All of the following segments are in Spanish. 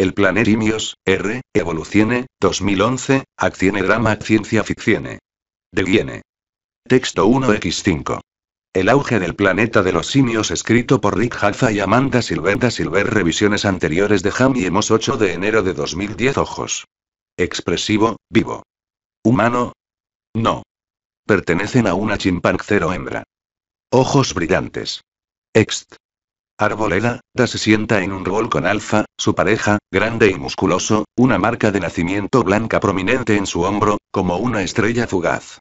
El Planetimios, R, Evolucione, 2011, Accione Drama Ciencia Ficcione. De Texto 1x5. El auge del planeta de los simios escrito por Rick Haza y Amanda Silver Silver revisiones anteriores de Ham y Hemos 8 de enero de 2010 ojos. Expresivo, vivo. Humano. No. Pertenecen a una chimpancero hembra. Ojos brillantes. Ext. Arboleda, Da se sienta en un rol con Alfa, su pareja, grande y musculoso, una marca de nacimiento blanca prominente en su hombro, como una estrella fugaz.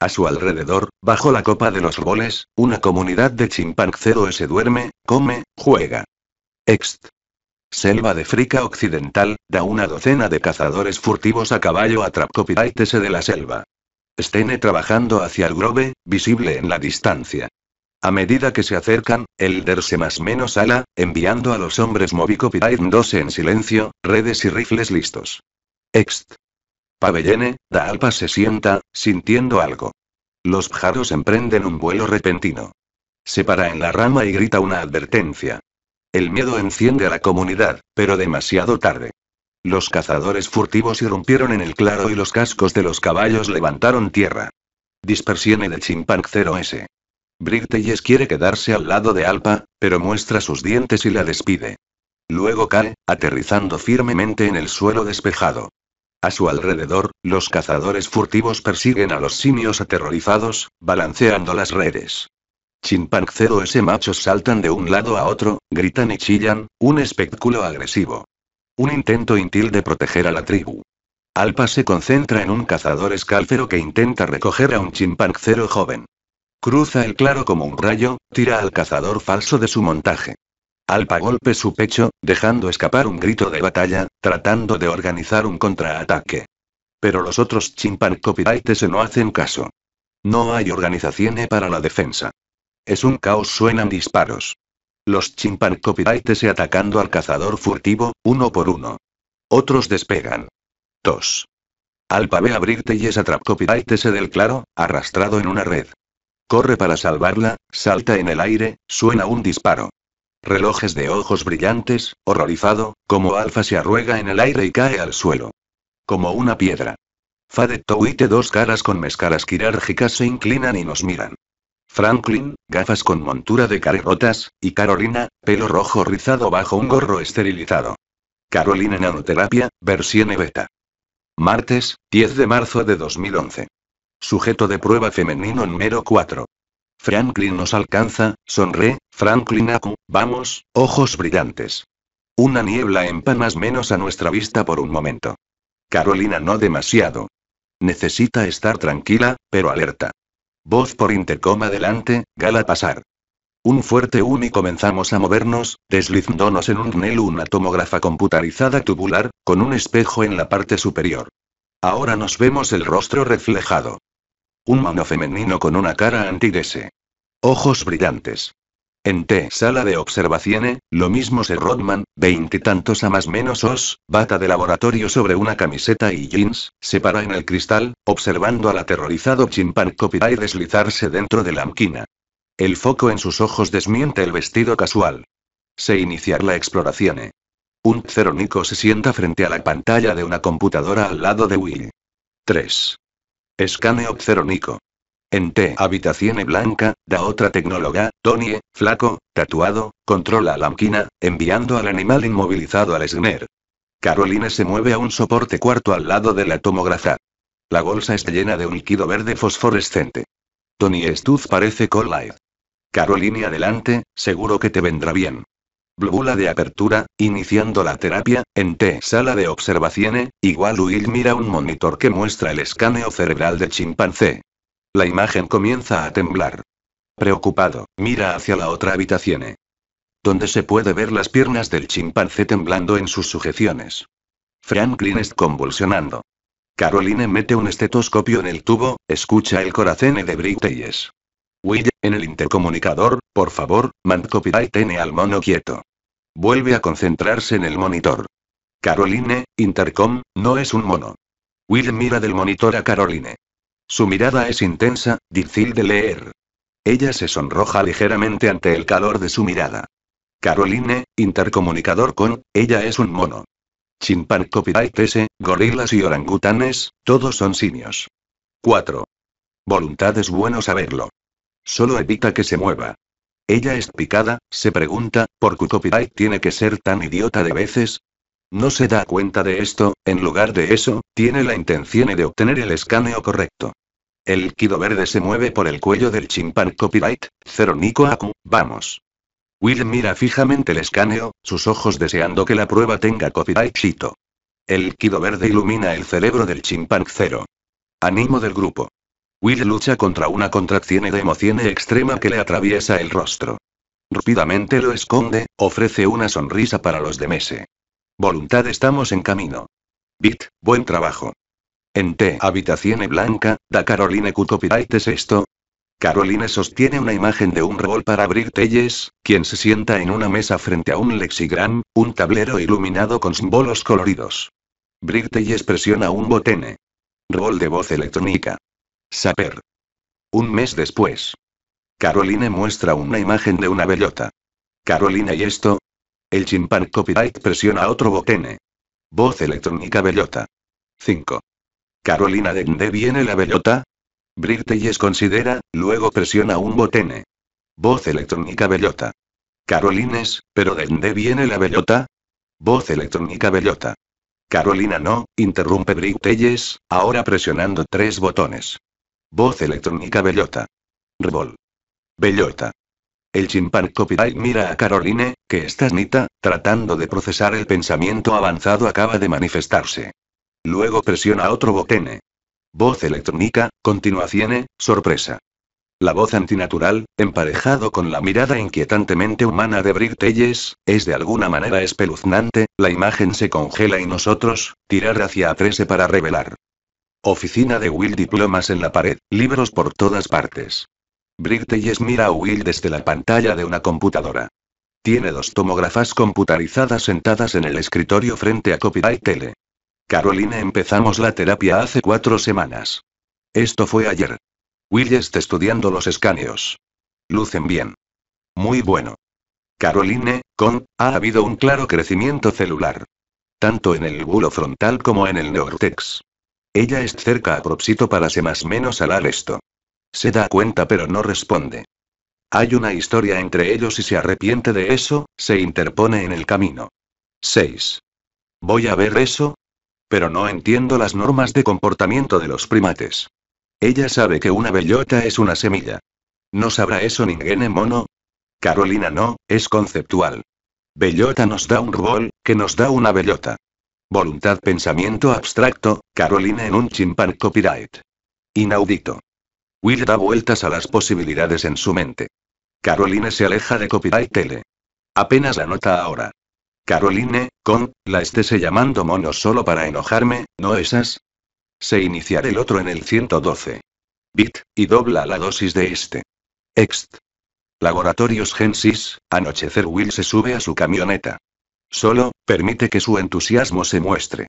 A su alrededor, bajo la copa de los roles, una comunidad de chimpancéos se duerme, come, juega. Ext. Selva de Frica Occidental, da una docena de cazadores furtivos a caballo a de la selva. Stene trabajando hacia el grove, visible en la distancia. A medida que se acercan, Elder se más menos ala, enviando a los hombres Moby Copyright en silencio, redes y rifles listos. Ext. Pabellene, alpa, se sienta, sintiendo algo. Los pájaros emprenden un vuelo repentino. Se para en la rama y grita una advertencia. El miedo enciende a la comunidad, pero demasiado tarde. Los cazadores furtivos irrumpieron en el claro y los cascos de los caballos levantaron tierra. Dispersione de Chimpancero 0S. Brigteyes quiere quedarse al lado de Alpa, pero muestra sus dientes y la despide. Luego cae, aterrizando firmemente en el suelo despejado. A su alrededor, los cazadores furtivos persiguen a los simios aterrorizados, balanceando las redes. Chimpancero ese machos saltan de un lado a otro, gritan y chillan, un espectáculo agresivo. Un intento intil de proteger a la tribu. Alpa se concentra en un cazador escalfero que intenta recoger a un chimpancero joven. Cruza el claro como un rayo, tira al cazador falso de su montaje. Alpa golpe su pecho, dejando escapar un grito de batalla, tratando de organizar un contraataque. Pero los otros se no hacen caso. No hay organización para la defensa. Es un caos, suenan disparos. Los se atacando al cazador furtivo, uno por uno. Otros despegan. Tos. Alpa ve abrirte y es atrapcopiraitese del claro, arrastrado en una red. Corre para salvarla, salta en el aire, suena un disparo. Relojes de ojos brillantes, horrorizado, como Alfa se arruega en el aire y cae al suelo. Como una piedra. Fade Towite dos caras con mezclas quirárgicas se inclinan y nos miran. Franklin, gafas con montura de carerotas, y Carolina, pelo rojo rizado bajo un gorro esterilizado. Carolina Nanoterapia, versión e beta. Martes, 10 de marzo de 2011. Sujeto de prueba femenino número 4. Franklin nos alcanza, sonré, Franklin Aku, vamos, ojos brillantes. Una niebla empanas menos a nuestra vista por un momento. Carolina no demasiado. Necesita estar tranquila, pero alerta. Voz por intercom adelante, gala pasar. Un fuerte un y comenzamos a movernos, deslizándonos en un túnel una tomógrafa computarizada tubular, con un espejo en la parte superior. Ahora nos vemos el rostro reflejado. Un mano femenino con una cara antiguese. Ojos brillantes. En T sala de observaciones lo mismo se Rodman, veintitantos a más menos os, bata de laboratorio sobre una camiseta y jeans, se para en el cristal, observando al aterrorizado chimpán y deslizarse dentro de la amquina. El foco en sus ojos desmiente el vestido casual. Se iniciar la exploración. Un cerónico se sienta frente a la pantalla de una computadora al lado de Will. 3. Escaneo Cerónico. En T. Habitación blanca, da otra tecnóloga, Tony, flaco, tatuado, controla la máquina, enviando al animal inmovilizado al Sner. Caroline se mueve a un soporte cuarto al lado de la tomografía. La bolsa está llena de un líquido verde fosforescente. Tony Stutz parece Light. Caroline adelante, seguro que te vendrá bien. Blúbula de apertura, iniciando la terapia, en T. Sala de observación, igual Will mira un monitor que muestra el escaneo cerebral de chimpancé. La imagen comienza a temblar. Preocupado, mira hacia la otra habitación. Donde se puede ver las piernas del chimpancé temblando en sus sujeciones. Franklin está convulsionando. Caroline mete un estetoscopio en el tubo, escucha el corazón de es Will, en el intercomunicador, por favor, tiene al mono quieto. Vuelve a concentrarse en el monitor. Caroline, Intercom, no es un mono. Will mira del monitor a Caroline. Su mirada es intensa, difícil de leer. Ella se sonroja ligeramente ante el calor de su mirada. Caroline, intercomunicador con, ella es un mono. Chimpan copyright ese, gorilas y orangutanes, todos son simios. 4. Voluntad es bueno saberlo. Solo evita que se mueva. Ella es picada, se pregunta, ¿por qué Copyright tiene que ser tan idiota de veces? No se da cuenta de esto, en lugar de eso, tiene la intención de obtener el escaneo correcto. El Kido verde se mueve por el cuello del chimpán Copyright, 0 Nico Aku, vamos. Will mira fijamente el escaneo, sus ojos deseando que la prueba tenga copyright chito. El Kido verde ilumina el cerebro del chimpán Cero. Animo del grupo. Will lucha contra una contracción de emoción extrema que le atraviesa el rostro. Rúpidamente lo esconde, ofrece una sonrisa para los de Mese. Voluntad estamos en camino. Bit, buen trabajo. En T. Habitación Blanca, da Caroline Cutopirite esto. Caroline sostiene una imagen de un rol para abrir Telles, quien se sienta en una mesa frente a un lexigram, un tablero iluminado con símbolos coloridos. Brig presiona un botene. Rol de voz electrónica. Saper. Un mes después. Caroline muestra una imagen de una bellota. Caroline y esto. El chimpan copyright presiona otro botene. Voz electrónica bellota. 5. Carolina, ¿de dónde viene la bellota? Britelles considera, luego presiona un botene. Voz electrónica bellota. Carolines, ¿pero de dónde viene la bellota? Voz electrónica bellota. Carolina no, interrumpe Britelles, ahora presionando tres botones. Voz electrónica bellota. Rebol. Bellota. El chimpán copyright mira a Caroline, que está nita, tratando de procesar el pensamiento avanzado acaba de manifestarse. Luego presiona otro botene. Voz electrónica, continuación, sorpresa. La voz antinatural, emparejado con la mirada inquietantemente humana de Brit Telles, es de alguna manera espeluznante, la imagen se congela y nosotros, tirar hacia 13 para revelar. Oficina de Will diplomas en la pared, libros por todas partes. yes mira a Will desde la pantalla de una computadora. Tiene dos tomógrafas computarizadas sentadas en el escritorio frente a Copyright Tele. Caroline empezamos la terapia hace cuatro semanas. Esto fue ayer. Will está estudiando los escáneos. Lucen bien. Muy bueno. Caroline, con, ha habido un claro crecimiento celular. Tanto en el bulo frontal como en el neortex. Ella es cerca a propósito para se más menos alar esto. Se da cuenta pero no responde. Hay una historia entre ellos y se arrepiente de eso, se interpone en el camino. 6. Voy a ver eso. Pero no entiendo las normas de comportamiento de los primates. Ella sabe que una bellota es una semilla. ¿No sabrá eso ningún mono? Carolina no, es conceptual. Bellota nos da un rubol, que nos da una bellota. Voluntad pensamiento abstracto, Carolina en un chimpan copyright. Inaudito. Will da vueltas a las posibilidades en su mente. Caroline se aleja de copyright tele. Apenas la nota ahora. Caroline, con, la estése llamando mono solo para enojarme, ¿no esas? Se iniciará el otro en el 112. Bit, y dobla la dosis de este. Ext. Laboratorios Gensis, anochecer Will se sube a su camioneta. Solo, permite que su entusiasmo se muestre.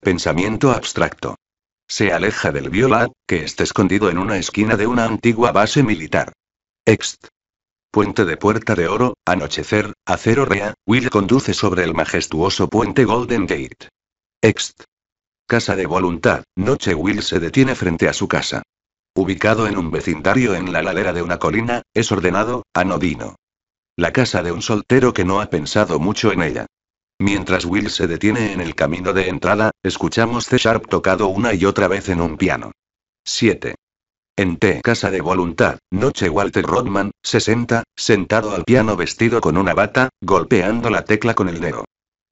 Pensamiento abstracto. Se aleja del viola, que está escondido en una esquina de una antigua base militar. Ext. Puente de Puerta de Oro, anochecer, acero rea, Will conduce sobre el majestuoso puente Golden Gate. Ext. Casa de Voluntad, noche Will se detiene frente a su casa. Ubicado en un vecindario en la ladera de una colina, es ordenado, anodino. La casa de un soltero que no ha pensado mucho en ella. Mientras Will se detiene en el camino de entrada, escuchamos C Sharp tocado una y otra vez en un piano. 7. En T Casa de Voluntad, Noche Walter Rodman, 60, sentado al piano vestido con una bata, golpeando la tecla con el dedo.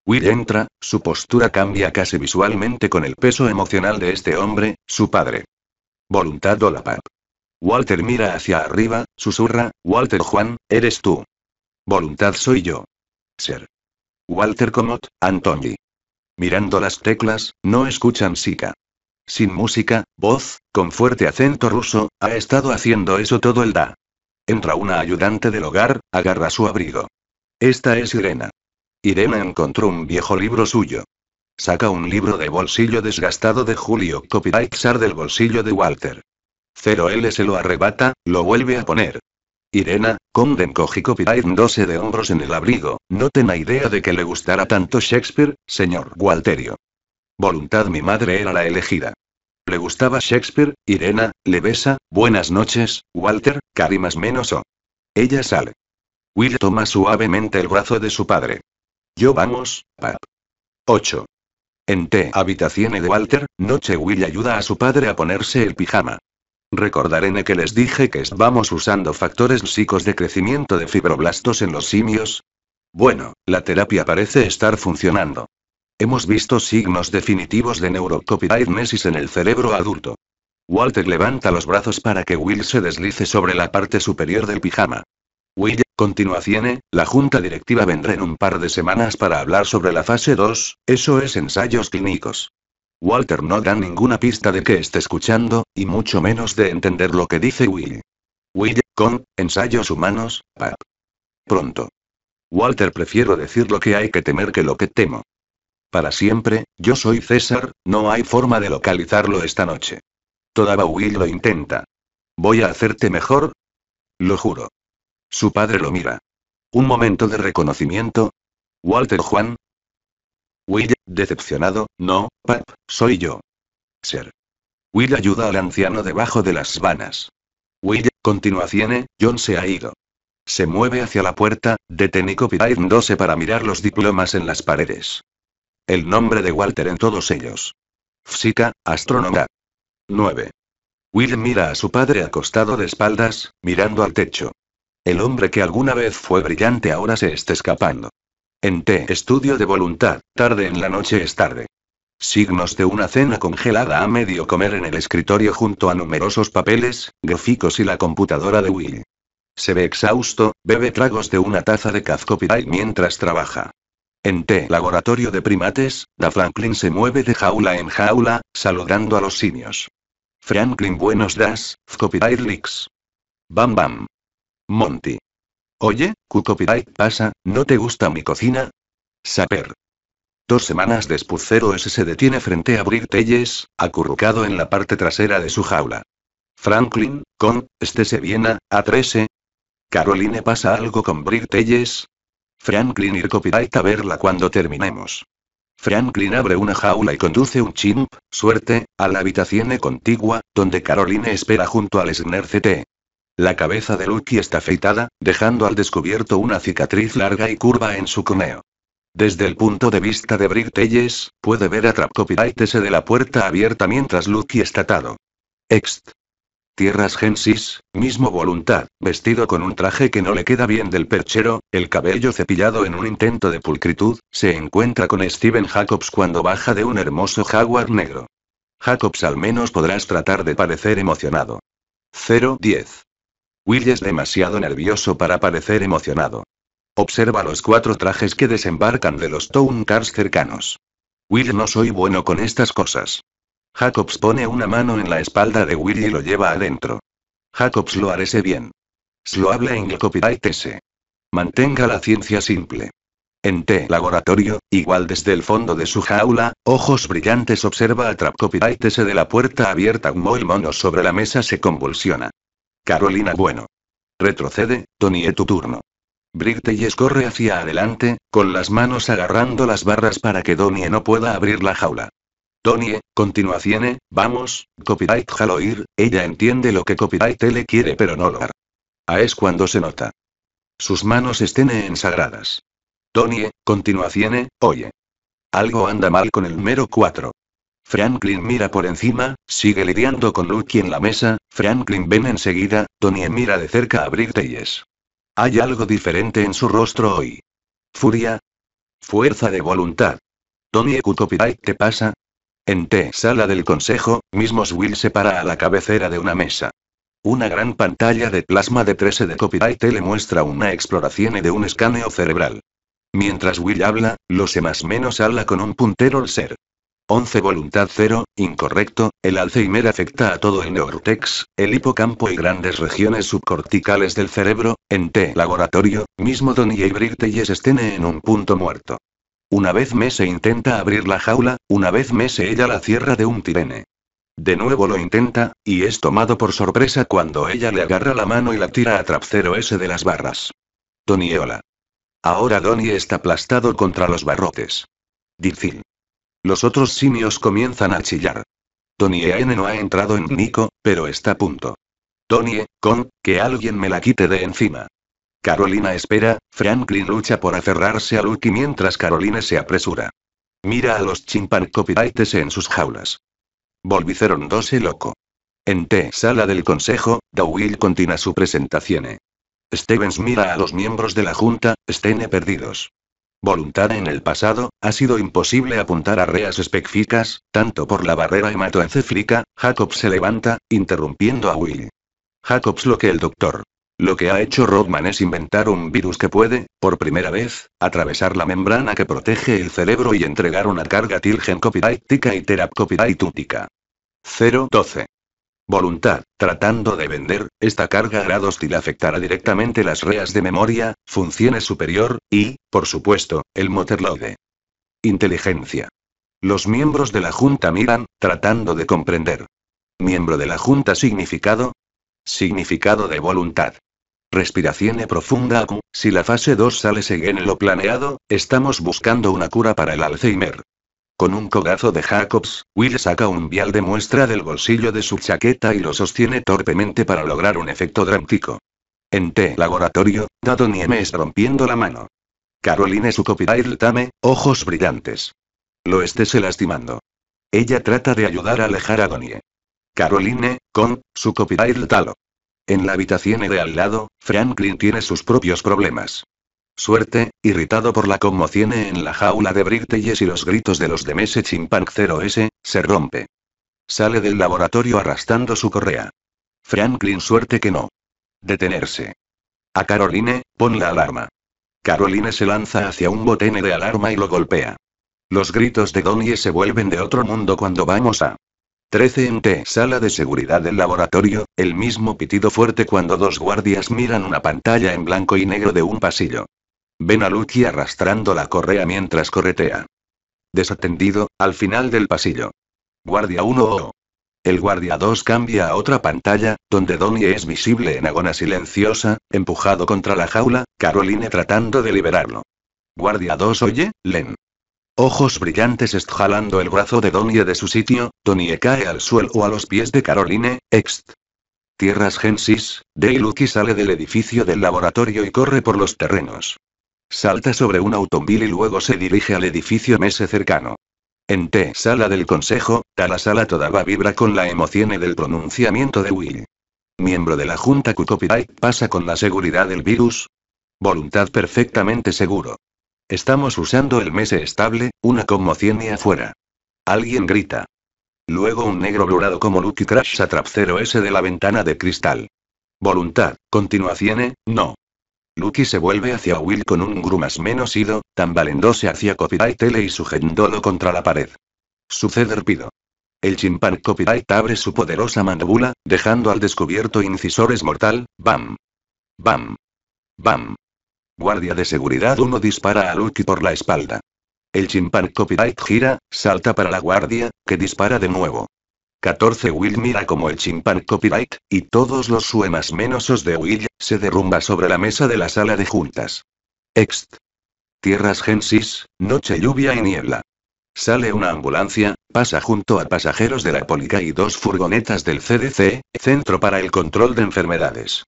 Will entra, su postura cambia casi visualmente con el peso emocional de este hombre, su padre. Voluntad PAP. Walter mira hacia arriba, susurra, Walter Juan, eres tú. Voluntad soy yo. Ser. Walter Comot, Antoni. Mirando las teclas, no escuchan Sika. Sin música, voz, con fuerte acento ruso, ha estado haciendo eso todo el da. Entra una ayudante del hogar, agarra su abrigo. Esta es Irena. Irena encontró un viejo libro suyo. Saca un libro de bolsillo desgastado de Julio Copyright del bolsillo de Walter. Cero L se lo arrebata, lo vuelve a poner. Irena, Comden pirándose de hombros en el abrigo, no tenía idea de que le gustara tanto Shakespeare, señor Walterio. Voluntad mi madre era la elegida. Le gustaba Shakespeare, Irena, le besa, buenas noches, Walter, más menos o. Ella sale. Will toma suavemente el brazo de su padre. Yo vamos, pap. 8. En T. Habitación de Walter, noche Will ayuda a su padre a ponerse el pijama. Recordaré que les dije que estábamos usando factores psicos de crecimiento de fibroblastos en los simios. Bueno, la terapia parece estar funcionando. Hemos visto signos definitivos de mesis en el cerebro adulto. Walter levanta los brazos para que Will se deslice sobre la parte superior del pijama. Will, continuación, la junta directiva vendrá en un par de semanas para hablar sobre la fase 2, eso es ensayos clínicos. Walter no da ninguna pista de que esté escuchando, y mucho menos de entender lo que dice Will. Will, con, ensayos humanos, pap. Pronto. Walter prefiero decir lo que hay que temer que lo que temo. Para siempre, yo soy César, no hay forma de localizarlo esta noche. Toda Will lo intenta. ¿Voy a hacerte mejor? Lo juro. Su padre lo mira. Un momento de reconocimiento. Walter Juan, Will, decepcionado, no, Pap, soy yo. Sir. Will ayuda al anciano debajo de las vanas. Will, continuación, John se ha ido. Se mueve hacia la puerta, detiene copyright para mirar los diplomas en las paredes. El nombre de Walter en todos ellos. Fsica, astrónoma. 9. Will mira a su padre acostado de espaldas, mirando al techo. El hombre que alguna vez fue brillante ahora se está escapando. En T. Estudio de voluntad. Tarde en la noche es tarde. Signos de una cena congelada a medio comer en el escritorio junto a numerosos papeles, gráficos y la computadora de Will. Se ve exhausto, bebe tragos de una taza de café mientras trabaja. En T. Laboratorio de primates, Da Franklin se mueve de jaula en jaula, saludando a los simios. Franklin buenos días, Copyright Leaks. Bam bam. Monty. Oye, Cuco copyright pasa, ¿no te gusta mi cocina? Saper. Dos semanas después 0S se detiene frente a Brick Telles, acurrucado en la parte trasera de su jaula. Franklin, con, se viene, A13. Caroline pasa algo con Brick Telles. Franklin ir copyright a verla cuando terminemos. Franklin abre una jaula y conduce un chimp, suerte, a la habitación contigua, donde Caroline espera junto al Sner CT. La cabeza de Lucky está afeitada, dejando al descubierto una cicatriz larga y curva en su cuneo. Desde el punto de vista de Brick Telles, puede ver a ese de la puerta abierta mientras Lucky está atado. Ext. Tierras Gensis, mismo voluntad, vestido con un traje que no le queda bien del perchero, el cabello cepillado en un intento de pulcritud, se encuentra con Steven Jacobs cuando baja de un hermoso jaguar negro. Jacobs al menos podrás tratar de parecer emocionado. 010. Will es demasiado nervioso para parecer emocionado. Observa los cuatro trajes que desembarcan de los Town Cars cercanos. Will no soy bueno con estas cosas. Jacobs pone una mano en la espalda de Willy y lo lleva adentro. Jacobs lo hace bien. Lo habla en el copyright S. Mantenga la ciencia simple. En T laboratorio, igual desde el fondo de su jaula, ojos brillantes observa a Trap copyright de la puerta abierta. un el mono sobre la mesa se convulsiona. Carolina Bueno. Retrocede, Tony, tu turno. y corre hacia adelante, con las manos agarrando las barras para que Donnie no pueda abrir la jaula. Tony, continuación, vamos, copyright jaloir, ella entiende lo que copyright le quiere pero no lo hará. Ah, es cuando se nota. Sus manos estén ensagradas. Tony, continuación, oye. Algo anda mal con el mero 4. Franklin mira por encima, sigue lidiando con Luke en la mesa, Franklin ven enseguida, Tony mira de cerca a es. Hay algo diferente en su rostro hoy. Furia. Fuerza de voluntad. Tony Copyright te pasa, en T sala del consejo, mismos Will se para a la cabecera de una mesa. Una gran pantalla de plasma de 13 de copyright le muestra una exploración y de un escaneo cerebral. Mientras Will habla, los más menos habla con un puntero el ser. 11. Voluntad 0, incorrecto, el Alzheimer afecta a todo el neortex, el hipocampo y grandes regiones subcorticales del cerebro, en T. Laboratorio, mismo Donnie y es estén en un punto muerto. Una vez Mese se intenta abrir la jaula, una vez Mese ella la cierra de un tirene. De nuevo lo intenta, y es tomado por sorpresa cuando ella le agarra la mano y la tira a 0 S de las barras. hola. Ahora Donnie está aplastado contra los barrotes. Dizil. Los otros simios comienzan a chillar. Tony N no ha entrado en Nico, pero está a punto. Tony, con, que alguien me la quite de encima. Carolina espera, Franklin lucha por aferrarse a Lucky mientras Carolina se apresura. Mira a los copyrights en sus jaulas. Volviceron 12 loco. En T sala del consejo, Dawil continúa su presentación. Stevens mira a los miembros de la junta, estén perdidos voluntad en el pasado, ha sido imposible apuntar a reas específicas, tanto por la barrera hematoencefálica, Jacob se levanta, interrumpiendo a Will. Jacobs lo que el doctor. Lo que ha hecho Rodman es inventar un virus que puede, por primera vez, atravesar la membrana que protege el cerebro y entregar una carga tilgen y y 0 012 voluntad, tratando de vender, esta carga grado hostil afectará directamente las reas de memoria, funciones superior, y, por supuesto, el motorlode. Inteligencia. Los miembros de la Junta miran, tratando de comprender. Miembro de la Junta significado. Significado de voluntad. Respiración profunda. Si la fase 2 sale según lo planeado, estamos buscando una cura para el Alzheimer. Con un cogazo de Jacobs, Will saca un vial de muestra del bolsillo de su chaqueta y lo sostiene torpemente para lograr un efecto dramático. En T laboratorio, Dado está rompiendo la mano. Caroline su copyright Tame, ojos brillantes. Lo se lastimando. Ella trata de ayudar a alejar a Donnie. Caroline, con, su copyright Talo. En la habitación de al lado, Franklin tiene sus propios problemas. Suerte, irritado por la conmoción en la jaula de Britelles y los gritos de los de Mese Chimpank 0S, se rompe. Sale del laboratorio arrastrando su correa. Franklin suerte que no. Detenerse. A Caroline, pon la alarma. Caroline se lanza hacia un botene de alarma y lo golpea. Los gritos de Donnie se vuelven de otro mundo cuando vamos a 13 en T. sala de seguridad del laboratorio, el mismo pitido fuerte cuando dos guardias miran una pantalla en blanco y negro de un pasillo. Ven a Lucky arrastrando la correa mientras corretea. Desatendido, al final del pasillo. Guardia 1 o. El guardia 2 cambia a otra pantalla, donde Donnie es visible en agona silenciosa, empujado contra la jaula, Caroline tratando de liberarlo. Guardia 2 oye, Len. Ojos brillantes jalando el brazo de Donnie de su sitio, Donnie cae al suelo o a los pies de Caroline, ext. Tierras Gensis, Day Lucky sale del edificio del laboratorio y corre por los terrenos. Salta sobre un automóvil y luego se dirige al edificio Mese cercano. En T. Sala del Consejo, la sala todavía vibra con la emoción del pronunciamiento de Will. Miembro de la Junta Q-Copyright pasa con la seguridad del virus. Voluntad perfectamente seguro. Estamos usando el mese estable, una conmoción y afuera. Alguien grita. Luego un negro blurado como Lucky Crash a 0 S de la ventana de cristal. Voluntad, continuación, no. Lucky se vuelve hacia Will con un grumas menos ido, tambaleándose hacia Copyright L y sujetándolo contra la pared. Sucede pido. El chimpán Copyright abre su poderosa mandíbula, dejando al descubierto incisores mortal, bam. Bam. Bam. Guardia de seguridad 1 dispara a Lucky por la espalda. El chimpán Copyright gira, salta para la guardia, que dispara de nuevo. 14 Will mira como el chimpán copyright, y todos los suemas menosos de Will, se derrumba sobre la mesa de la sala de juntas. Ext. Tierras Gensis, noche lluvia y niebla. Sale una ambulancia, pasa junto a pasajeros de la polica y dos furgonetas del CDC, Centro para el Control de Enfermedades.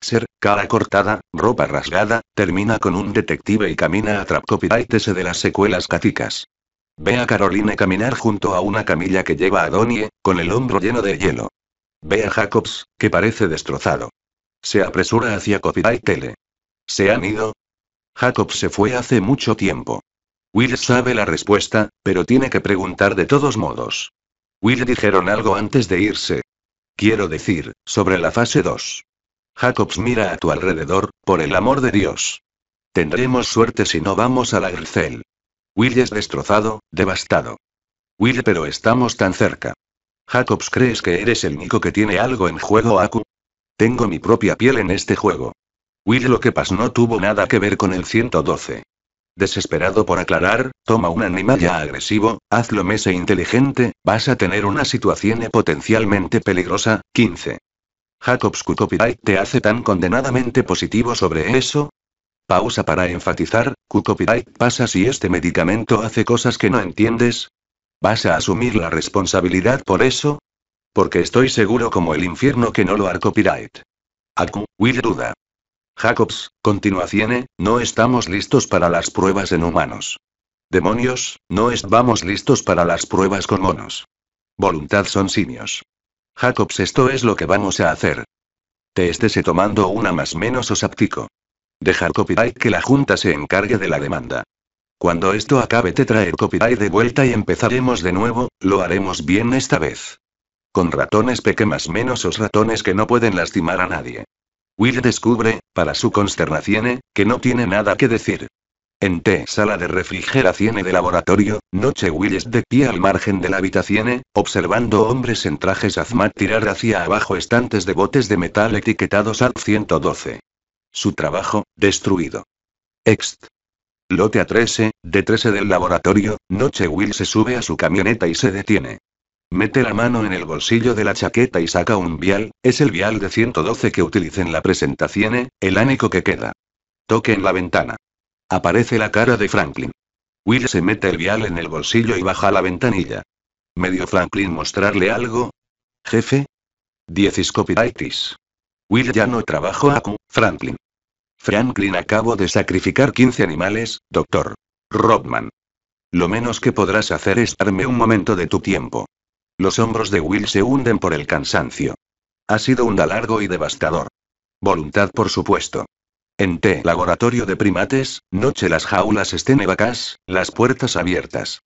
Ser, cara cortada, ropa rasgada, termina con un detective y camina a Trap Copyright de las secuelas caticas. Ve a Caroline caminar junto a una camilla que lleva a Donnie, con el hombro lleno de hielo. Ve a Jacobs, que parece destrozado. Se apresura hacia Copyright Tele. ¿Se han ido? Jacobs se fue hace mucho tiempo. Will sabe la respuesta, pero tiene que preguntar de todos modos. Will dijeron algo antes de irse. Quiero decir, sobre la fase 2. Jacobs mira a tu alrededor, por el amor de Dios. Tendremos suerte si no vamos a la Ercel. Will es destrozado, devastado. Will, pero estamos tan cerca. Jacobs, ¿crees que eres el único que tiene algo en juego, Aku? Tengo mi propia piel en este juego. Will, lo que pasó no tuvo nada que ver con el 112. Desesperado por aclarar, toma un animal ya agresivo, hazlo mese inteligente, vas a tener una situación potencialmente peligrosa. 15. Jacobs Q te hace tan condenadamente positivo sobre eso, Pausa para enfatizar, Q copyright pasa si este medicamento hace cosas que no entiendes. ¿Vas a asumir la responsabilidad por eso? Porque estoy seguro como el infierno que no lo hará copyright. Will duda. Jacobs, continuación, no estamos listos para las pruebas en humanos. Demonios, no estamos listos para las pruebas con monos. Voluntad son simios. Jacobs, esto es lo que vamos a hacer. Te estés tomando una más menos o sáptico. Dejar copyright que la Junta se encargue de la demanda. Cuando esto acabe te traer copyright de vuelta y empezaremos de nuevo, lo haremos bien esta vez. Con ratones pequeños, menos os ratones que no pueden lastimar a nadie. Will descubre, para su consternación, que no tiene nada que decir. En T sala de refrigeración y de laboratorio, noche Will es de pie al margen de la habitación, observando hombres en trajes azmat tirar hacia abajo estantes de botes de metal etiquetados al 112. Su trabajo, destruido. Ext. Lote A13, de 13 del laboratorio, Noche Will se sube a su camioneta y se detiene. Mete la mano en el bolsillo de la chaqueta y saca un vial, es el vial de 112 que utilicen en la presentación, el ánico que queda. Toque en la ventana. Aparece la cara de Franklin. Will se mete el vial en el bolsillo y baja la ventanilla. ¿Medio Franklin mostrarle algo? Jefe? Diecis Will ya no trabajó a Q, Franklin. Franklin, acabo de sacrificar 15 animales, doctor. Rodman. Lo menos que podrás hacer es darme un momento de tu tiempo. Los hombros de Will se hunden por el cansancio. Ha sido un día largo y devastador. Voluntad, por supuesto. En T. Laboratorio de primates, noche las jaulas estén vacas, las puertas abiertas.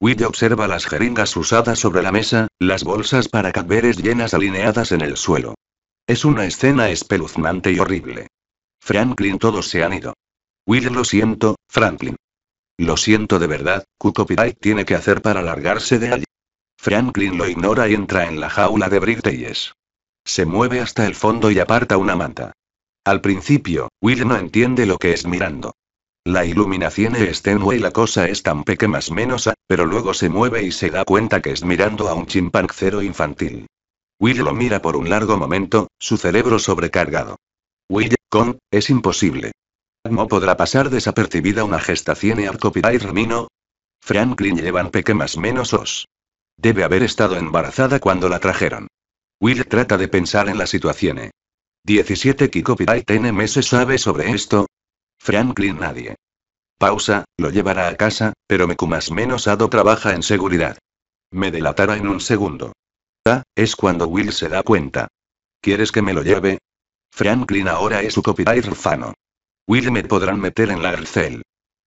Will observa las jeringas usadas sobre la mesa, las bolsas para cadveres llenas alineadas en el suelo. Es una escena espeluznante y horrible. Franklin, todos se han ido. Will, lo siento, Franklin. Lo siento de verdad, copyright tiene que hacer para largarse de allí. Franklin lo ignora y entra en la jaula de Brickdales. Se mueve hasta el fondo y aparta una manta. Al principio, Will no entiende lo que es mirando. La iluminación es tenue y la cosa es tan pequeña, más menos pero luego se mueve y se da cuenta que es mirando a un chimpancero infantil. Will lo mira por un largo momento, su cerebro sobrecargado. Will, con, es imposible. ¿No podrá pasar desapercibida una gestación y Copyright Ramino? Franklin llevan peque más menos os. Debe haber estado embarazada cuando la trajeron. Will trata de pensar en la situación. 17 Kikopirai tiene se sabe sobre esto. Franklin nadie. Pausa, lo llevará a casa, pero me más menos Ado trabaja en seguridad. Me delatará en un segundo es cuando Will se da cuenta. ¿Quieres que me lo lleve? Franklin ahora es su copyright rufano. Will me podrán meter en la arcel.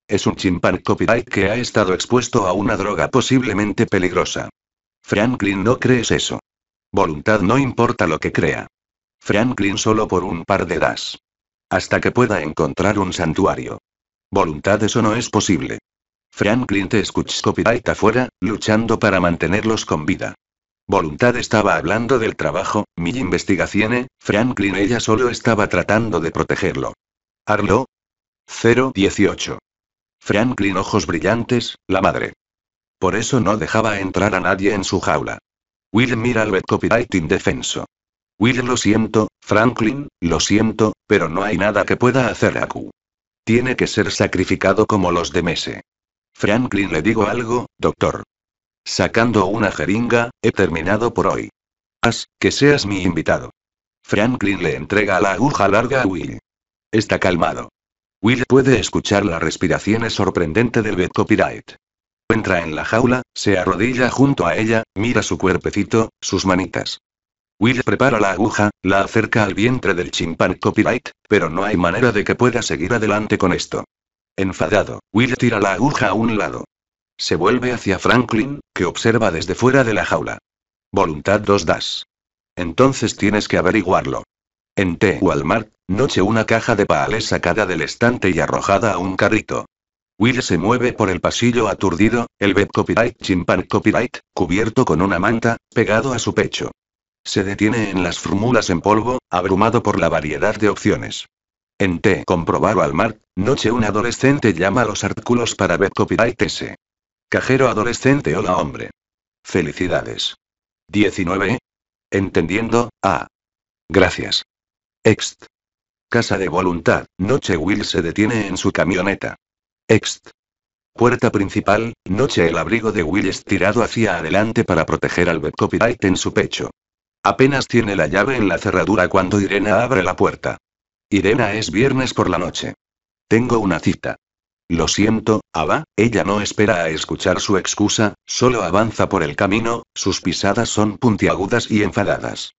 Es un chimpan copyright que ha estado expuesto a una droga posiblemente peligrosa. Franklin no crees eso. Voluntad no importa lo que crea. Franklin solo por un par de das. Hasta que pueda encontrar un santuario. Voluntad eso no es posible. Franklin te escucha copyright afuera, luchando para mantenerlos con vida. Voluntad estaba hablando del trabajo, mi investigación, Franklin ella solo estaba tratando de protegerlo. Arlo. 018. Franklin ojos brillantes, la madre. Por eso no dejaba entrar a nadie en su jaula. Will mira al copyright indefenso. Will lo siento, Franklin, lo siento, pero no hay nada que pueda hacer Aku. Tiene que ser sacrificado como los de Mese. Franklin le digo algo, doctor. Sacando una jeringa, he terminado por hoy. Haz que seas mi invitado. Franklin le entrega la aguja larga a Will. Está calmado. Will puede escuchar la respiración sorprendente del Bet Copyright. Entra en la jaula, se arrodilla junto a ella, mira su cuerpecito, sus manitas. Will prepara la aguja, la acerca al vientre del chimpán copyright, pero no hay manera de que pueda seguir adelante con esto. Enfadado, Will tira la aguja a un lado. Se vuelve hacia Franklin, que observa desde fuera de la jaula. Voluntad 2 das. Entonces tienes que averiguarlo. En T. Walmart, noche una caja de paales sacada del estante y arrojada a un carrito. Will se mueve por el pasillo aturdido, el bed copyright chimpan copyright, cubierto con una manta, pegado a su pecho. Se detiene en las fórmulas en polvo, abrumado por la variedad de opciones. En T. Comprobar Walmart, noche un adolescente llama a los artículos para bed copyright S. Cajero adolescente hola hombre. Felicidades. 19. Entendiendo, ah. Gracias. Ext. Casa de voluntad, noche Will se detiene en su camioneta. Ext. Puerta principal, noche el abrigo de Will tirado hacia adelante para proteger al web copyright en su pecho. Apenas tiene la llave en la cerradura cuando Irena abre la puerta. Irena es viernes por la noche. Tengo una cita. Lo siento, Abba, ella no espera a escuchar su excusa, solo avanza por el camino, sus pisadas son puntiagudas y enfadadas.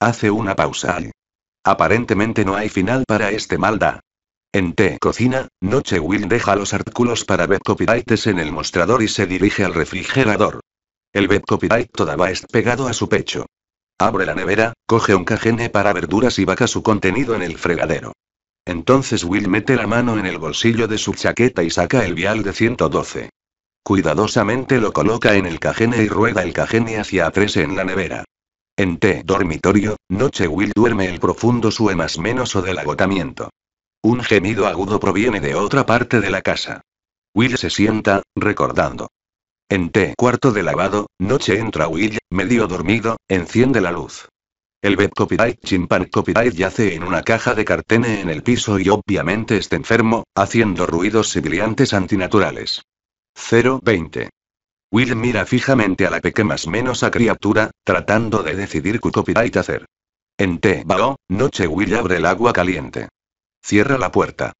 Hace una pausa. Aparentemente no hay final para este maldad. En T cocina, Noche Will deja los artículos para ver en el mostrador y se dirige al refrigerador. El Bed todavía es pegado a su pecho. Abre la nevera, coge un cajene para verduras y vaca su contenido en el fregadero. Entonces Will mete la mano en el bolsillo de su chaqueta y saca el vial de 112. Cuidadosamente lo coloca en el cajene y rueda el cajene hacia en la nevera. En T dormitorio, noche Will duerme el profundo sue más menos o del agotamiento. Un gemido agudo proviene de otra parte de la casa. Will se sienta, recordando. En T cuarto de lavado, noche entra Will, medio dormido, enciende la luz. El Bed Copyright Chimpan Copyright yace en una caja de cartene en el piso y obviamente está enfermo, haciendo ruidos sibilantes antinaturales. 020. Will mira fijamente a la pequeña menos a criatura, tratando de decidir qué copyright hacer. En T. Bao, noche Will abre el agua caliente. Cierra la puerta.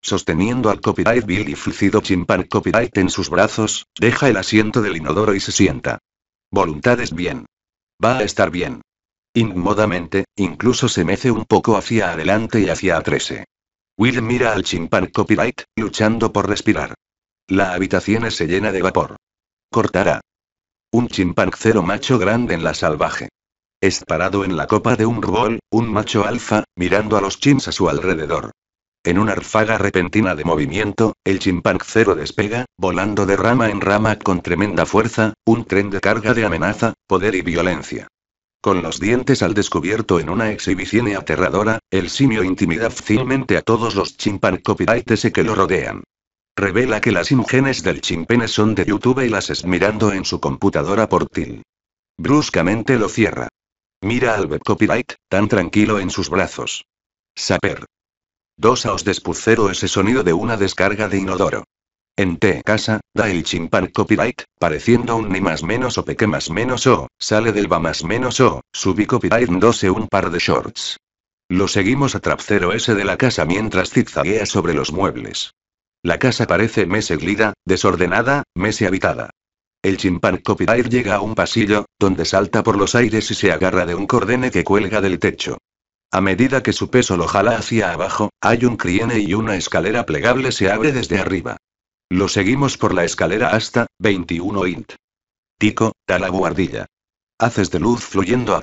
Sosteniendo al copyright Billy flucido Chimpan Copyright en sus brazos, deja el asiento del inodoro y se sienta. Voluntad es bien. Va a estar bien. Inmodamente, incluso se mece un poco hacia adelante y hacia atrás. Will mira al chimpancé copyright, luchando por respirar. La habitación se llena de vapor. Cortará. Un chimpancero macho grande en la salvaje. Es parado en la copa de un rubol, un macho alfa, mirando a los chins a su alrededor. En una arfaga repentina de movimiento, el cero despega, volando de rama en rama con tremenda fuerza, un tren de carga de amenaza, poder y violencia. Con los dientes al descubierto en una exhibición aterradora, el simio intimida fácilmente a todos los y que lo rodean. Revela que las imágenes del chimpene son de YouTube y las es mirando en su computadora portil. Bruscamente lo cierra. Mira al web copyright, tan tranquilo en sus brazos. Saper. Dos aos despucero ese sonido de una descarga de inodoro. En T casa, da el chimpan copyright, pareciendo un ni más menos o peque más menos o, sale del va más menos o, subí copyright un par de shorts. Lo seguimos a cero S de la casa mientras zigzaguea sobre los muebles. La casa parece meseglida, desordenada, mese habitada. El chimpán copyright llega a un pasillo, donde salta por los aires y se agarra de un cordene que cuelga del techo. A medida que su peso lo jala hacia abajo, hay un criene y una escalera plegable se abre desde arriba. Lo seguimos por la escalera hasta 21 int. Tico, guardilla. Haces de luz fluyendo a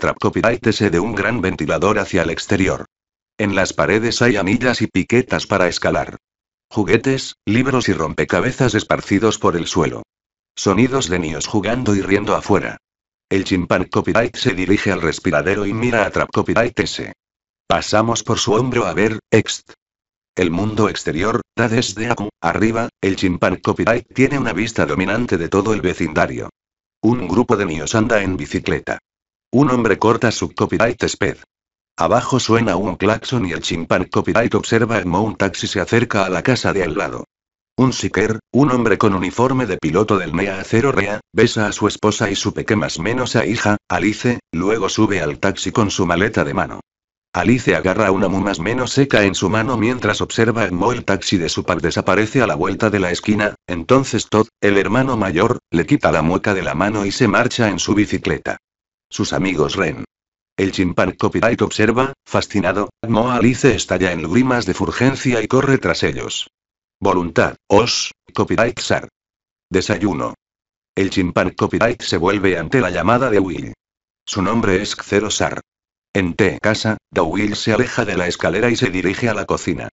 S de un gran ventilador hacia el exterior. En las paredes hay anillas y piquetas para escalar. Juguetes, libros y rompecabezas esparcidos por el suelo. Sonidos de niños jugando y riendo afuera. El Chimpan copyright se dirige al respiradero y mira a Trap copyright S. Pasamos por su hombro a ver, ext. El mundo exterior, da desde Aku, arriba, el copyright tiene una vista dominante de todo el vecindario. Un grupo de niños anda en bicicleta. Un hombre corta su copyright sped. Abajo suena un claxon y el copyright observa como un taxi se acerca a la casa de al lado. Un siker, un hombre con uniforme de piloto del NEA Acero Rea, besa a su esposa y su pequeña más menos a hija, Alice, luego sube al taxi con su maleta de mano. Alice agarra una más menos seca en su mano mientras observa cómo el taxi de su par desaparece a la vuelta de la esquina, entonces Todd, el hermano mayor, le quita la mueca de la mano y se marcha en su bicicleta. Sus amigos Ren. El chimpán copyright observa, fascinado, Mo Alice estalla en grimas de furgencia y corre tras ellos. Voluntad, os, copyright sar. Desayuno. El chimpán copyright se vuelve ante la llamada de Will. Su nombre es Xero Sar. En T casa, Will se aleja de la escalera y se dirige a la cocina.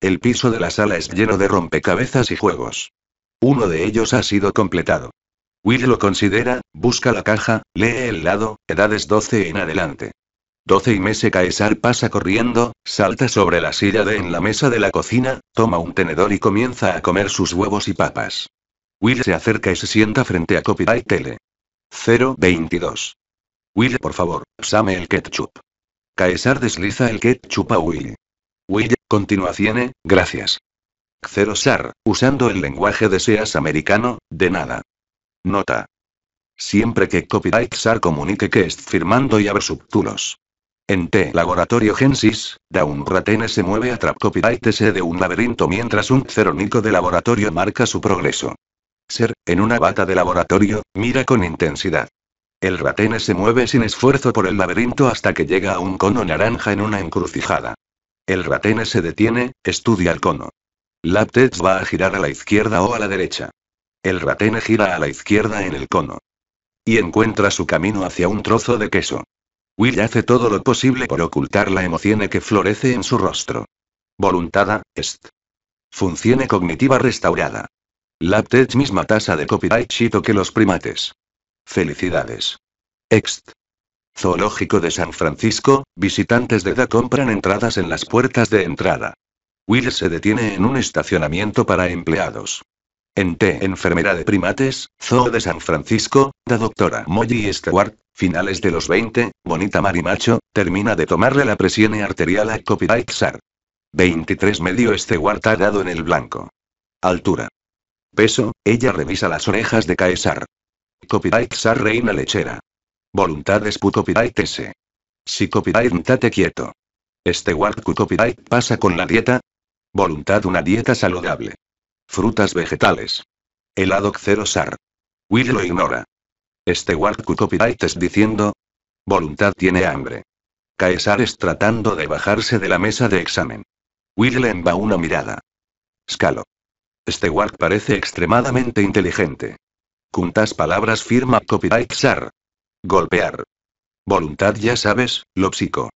El piso de la sala es lleno de rompecabezas y juegos. Uno de ellos ha sido completado. Will lo considera, busca la caja, lee el lado, edades 12 en adelante. 12 y Mese Caesar pasa corriendo, salta sobre la silla de en la mesa de la cocina, toma un tenedor y comienza a comer sus huevos y papas. Will se acerca y se sienta frente a Copyright Tele. 022. Will, por favor, Same el ketchup. Caesar desliza el ketchup a Will. Will, tiene, gracias. Xeroxar, usando el lenguaje de SEAS americano, de nada. Nota. Siempre que Copyright SAR comunique que es firmando y abre subtulos. En T. Laboratorio Gensis, Daun se mueve a Trap Copyright S de un laberinto mientras un Xeronico de laboratorio marca su progreso. Ser, en una bata de laboratorio, mira con intensidad. El ratene se mueve sin esfuerzo por el laberinto hasta que llega a un cono naranja en una encrucijada. El ratene se detiene, estudia el cono. Laptez va a girar a la izquierda o a la derecha. El ratene gira a la izquierda en el cono. Y encuentra su camino hacia un trozo de queso. Will hace todo lo posible por ocultar la emoción que florece en su rostro. Voluntada, est. Funcione cognitiva restaurada. Laptez misma tasa de copyright chito que los primates. Felicidades. Ext. Zoológico de San Francisco, visitantes de DA compran entradas en las puertas de entrada. Will se detiene en un estacionamiento para empleados. En T. Enfermera de Primates, Zoo de San Francisco, la doctora Molly Stewart, finales de los 20, bonita marimacho, termina de tomarle la presión arterial a Copyright SAR. 23 medio Stewart ha dado en el blanco. Altura. Peso, ella revisa las orejas de Caesar. Copyright Sar Reina Lechera. Voluntad puto Copyright ese. Eh. Si copyright tate quieto. Este Warku copyright pasa con la dieta. Voluntad una dieta saludable. Frutas vegetales. El adoc cero sar. Will lo ignora. Este cu copyright es diciendo. Voluntad tiene hambre. Caesar es tratando de bajarse de la mesa de examen. Will le una mirada. Scalo. Este Stewart parece extremadamente inteligente. ¿Cuántas palabras firma copyright SAR. Golpear. Voluntad ya sabes, lo psico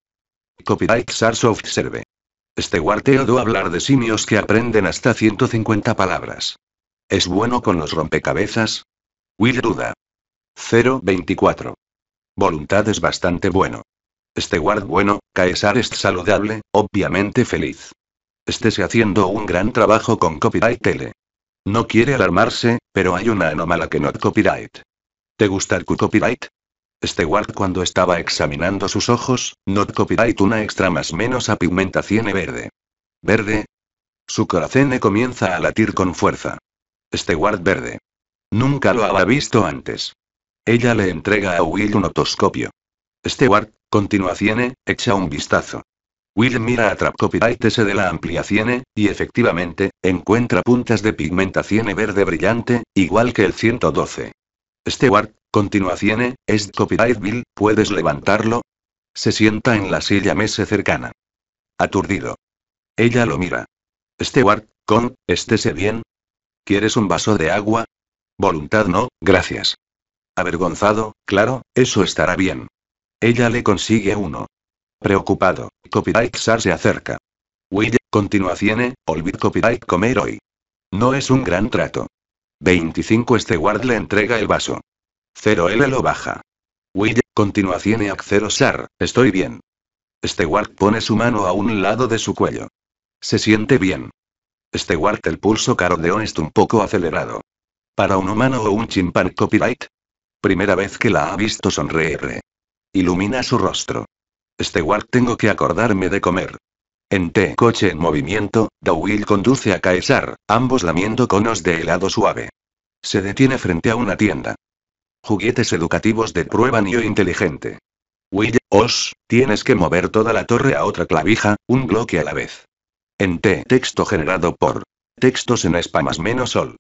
Copyright SAR soft serve. Este guarteo do hablar de simios que aprenden hasta 150 palabras. ¿Es bueno con los rompecabezas? Will duda. 024. Voluntad es bastante bueno. Este guard bueno, Caesar es saludable, obviamente feliz. Estés haciendo un gran trabajo con copyright tele. No quiere alarmarse, pero hay una anómala que no copyright. ¿Te gusta el copyright? Stewart cuando estaba examinando sus ojos, not copyright una extra más menos a pigmentación verde. Verde. Su corazón comienza a latir con fuerza. Stewart verde. Nunca lo había visto antes. Ella le entrega a Will un otoscopio. Stewart, continuación, echa un vistazo. Will mira a Trap S de la amplia ampliación, y efectivamente, encuentra puntas de pigmentación verde brillante, igual que el 112. Stewart, continuación, es copyright Bill, ¿puedes levantarlo? Se sienta en la silla Mese cercana. Aturdido. Ella lo mira. Stewart, con, estése bien. ¿Quieres un vaso de agua? Voluntad no, gracias. Avergonzado, claro, eso estará bien. Ella le consigue uno. Preocupado, Copyright Shar se acerca. Will, continuación, olvid Copyright comer hoy. No es un gran trato. 25 Este le entrega el vaso. 0L lo baja. Will, continuación y accero SAR, estoy bien. Steward pone su mano a un lado de su cuello. Se siente bien. Steward el pulso carodeo está un poco acelerado. Para un humano o un chimpán copyright. Primera vez que la ha visto sonreír. Ilumina su rostro. Stewart, tengo que acordarme de comer. En T coche en movimiento, Dawil conduce a Caesar, ambos lamiendo conos de helado suave. Se detiene frente a una tienda. Juguetes educativos de prueba niño inteligente. Will, os, tienes que mover toda la torre a otra clavija, un bloque a la vez. En T texto generado por textos en spam menos sol.